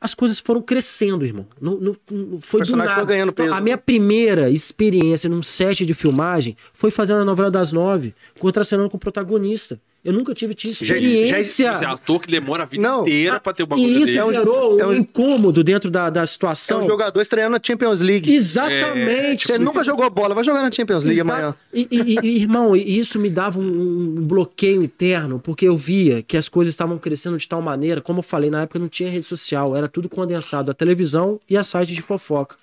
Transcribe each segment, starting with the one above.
as coisas foram crescendo, irmão. Não, não, não foi o nada foi ganhando peso. Então, a né? minha primeira experiência num set de filmagem foi fazendo a novela das nove, contracenando com o protagonista. Eu nunca tive, tido experiência. Já, já, já ator que demora a vida não, inteira para ter uma coisa isso dele. Isso gerou é um, um incômodo dentro da, da é situação. É um jogador estreando na Champions League. Exatamente. Você é, tipo... nunca jogou bola, vai jogar na Champions League Exato. amanhã. E, e, e, irmão, isso me dava um, um, bloqueio interno, porque eu via que as coisas estavam crescendo de tal maneira, como eu falei, na época não tinha rede social, era tudo condensado, a televisão e a site de fofoca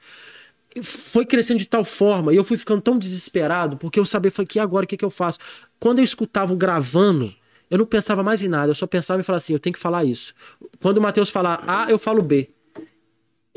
foi crescendo de tal forma e eu fui ficando tão desesperado porque eu sabia, que agora o que, que eu faço? Quando eu escutava o gravando, eu não pensava mais em nada, eu só pensava em falar assim, eu tenho que falar isso. Quando o Matheus falar A, eu falo B.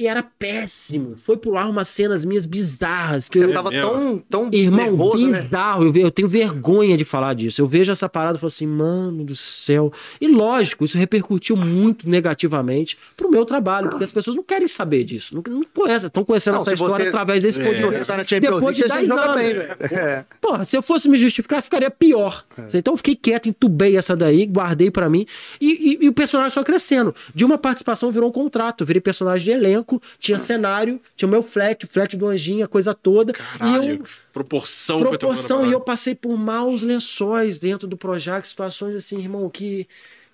E era péssimo. Foi pular umas cenas minhas bizarras. Que Você eu tava tão, tão Irmão, nervoso, né? bizarro. Né? Eu, eu tenho vergonha de falar disso. Eu vejo essa parada e falo assim, mano do céu. E lógico, isso repercutiu muito negativamente pro meu trabalho, porque as pessoas não querem saber disso. Não, não conhecem. Estão conhecendo não, essa história você... através desse é. podcast. Tá Depois de 10 anos. Bem, né? é. é. Porra, se eu fosse me justificar, ficaria pior. É. Então eu fiquei quieto, entubei essa daí, guardei para mim. E, e, e o personagem só crescendo. De uma participação virou um contrato, virei personagem de elenco palco, tinha ah. cenário, tinha o meu flat, o flat do Anjinho, a coisa toda. Caralho, e eu, proporção. Proporção, e eu passei por maus lençóis dentro do Projac, situações assim, irmão, que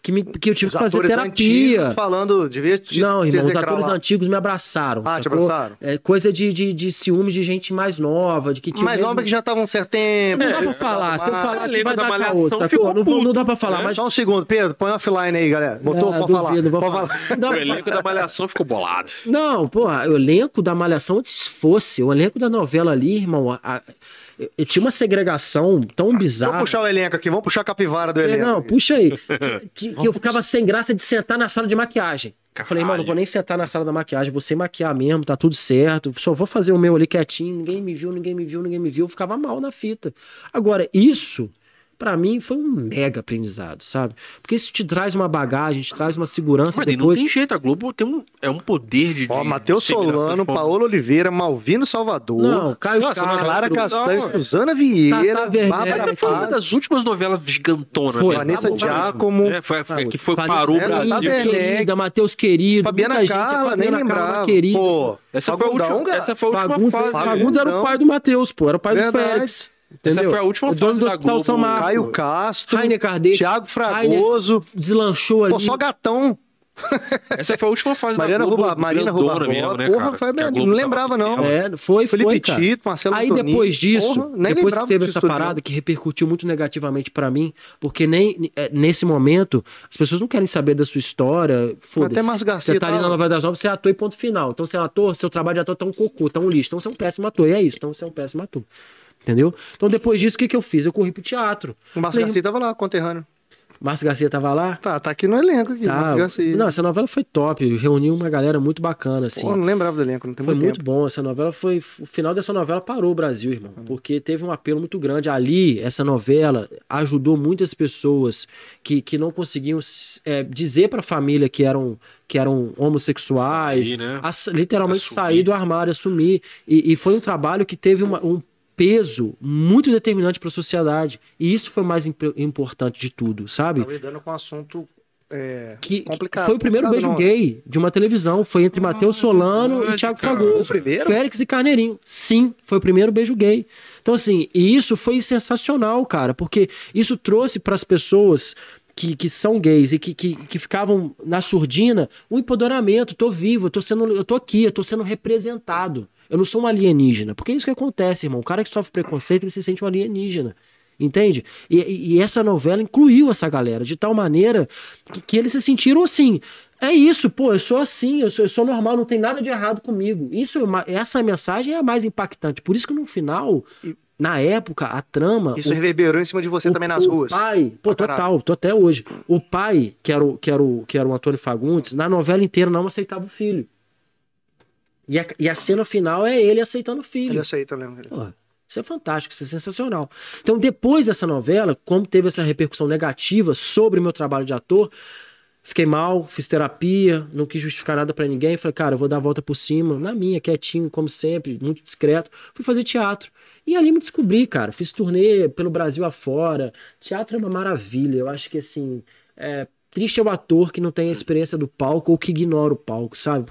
que, me, que eu tive os que fazer terapia. falando, devia te, Não, irmão, te os atores antigos me abraçaram. Ah, sacou? te abraçaram? É, coisa de, de, de ciúmes de gente mais nova, de que tinha. Mais mesmo... nova que já tava um certo tempo. Não, dá pra falar. Se eu falar aqui, vai dar caô, sacou? Não, não, dá pra falar, né? mas. Só um segundo, Pedro, põe offline aí, galera. Botou, é, ah, pode duvido, falar. Pode falar. Não, o elenco da Malhação ficou bolado. Não, porra, o elenco da Malhação, antes fosse, o elenco da novela ali, irmão. A, a eu, eu tinha uma segregação tão bizarra. Vamos puxar o elenco aqui, vamos puxar a capivara do é, elenco. Não, puxa aí. que, que eu ficava sem graça de sentar na sala de maquiagem. Caralho. Falei, mano, não vou nem sentar na sala da maquiagem, vou sem maquiar mesmo, tá tudo certo. Só vou fazer o meu ali quietinho, ninguém me viu, ninguém me viu, ninguém me viu. Eu ficava mal na fita. Agora, isso para mim foi um mega aprendizado, sabe? Porque isso te traz uma bagagem, te traz uma segurança Mas depois. não tem jeito, a Globo tem um, é um poder de... Ó, Matheus Solano, Paulo Oliveira, Malvino Salvador, não, Caio Nossa, Castro, Clara Castanho, Suzana Vieira, Bárbara tá, foi uma das últimas novelas gigantonas. Foi, né? Vanessa tá Giacomo. É, foi, foi, que foi, parou o Brasil. querida, Matheus Querido, Fabiana muita Carla, nem lembrava. Querida. Pô, essa, Fagundão, foi última, essa foi a última Fagundes, fase. Fagundes né? era o pai do Matheus, pô, era o pai do Félix. Entendeu? Essa foi a última fase do da Globo. São Caio Castro, Rainer Cardeiro, Thiago Fragoso. Rainer deslanchou ali. Pô, só gatão. Essa foi a última fase Mariana da Globo. Ruba, Marina Ruba, mesmo, né, porra, foi, não lembrava não. É, foi, Felipe foi, cara. Tito, Marcelo Aí depois disso, porra, depois que teve essa parada mesmo. que repercutiu muito negativamente para mim, porque nem é, nesse momento as pessoas não querem saber da sua história, foda-se. Até Você tá ali tá- na novela das nove, você é ator e ponto final. Então você é ator, seu trabalho de ator tá um cocô, tá um lixo. Então você é um péssimo ator, e é isso. Então você é um péssimo ator. Entendeu? Então depois disso, o que, que eu fiz? Eu corri pro teatro. O Márcio Garcia tava lá, conterrâneo. Márcio Garcia tava lá? Tá, tá aqui no elenco aqui, tá. Márcio Garcia. Não, essa novela foi top, reuniu uma galera muito bacana, assim. Pô, não lembrava do elenco, não tem Foi muito, bom, essa novela foi... O final dessa novela parou o Brasil, irmão, hum. porque teve um apelo muito grande. Ali, essa novela ajudou muitas pessoas que, que não conseguiam é, dizer pra família que eram que eram homossexuais, sair, né? a, literalmente assumir. sair do armário, assumir. E, e foi um trabalho que teve uma, um peso muito determinante para a sociedade. E isso foi o mais imp importante de tudo, sabe? Estou lidando com um assunto é, que complicado. Foi o primeiro beijo não. gay de uma televisão. Foi entre ah, Matheus Solano e Thiago Fragoso. Félix e Carneirinho. Sim, foi o primeiro beijo gay. Então, assim, e isso foi sensacional, cara, porque isso trouxe para as pessoas. Que, que são gays e que, que, que ficavam na surdina, um empoderamento. Tô vivo, tô, sendo, eu tô aqui, eu tô sendo representado. Eu não sou um alienígena. Porque é isso que acontece, irmão. O cara que sofre preconceito, ele se sente um alienígena. Entende? E, e essa novela incluiu essa galera de tal maneira que, que, eles se sentiram assim. É isso, pô, eu sou assim, eu sou, eu sou normal, não tem nada de errado comigo. Isso, é essa mensagem é a mais impactante. Por isso que no final, na época, a trama. Isso o, reverberou em cima de você o, também nas o ruas. O pai, pô, total, tô até hoje. O pai, que era o, que era o, que era o Antônio Fagundes, na novela inteira não aceitava o filho. E a, e a cena final é ele aceitando o filho. Ele aceita, eu lembro. Pô, isso é fantástico, isso é sensacional. Então, depois dessa novela, como teve essa repercussão negativa sobre o meu trabalho de ator, Fiquei mal, fiz terapia, não quis justificar nada para ninguém. Falei, cara, eu vou dar a volta por cima, na minha, quietinho, como sempre, muito discreto. Fui fazer teatro. E ali me descobri, cara. Fiz turnê pelo Brasil afora. Teatro é uma maravilha. Eu acho que, assim, é... triste é o ator que não tem a experiência do palco ou que ignora o palco, sabe?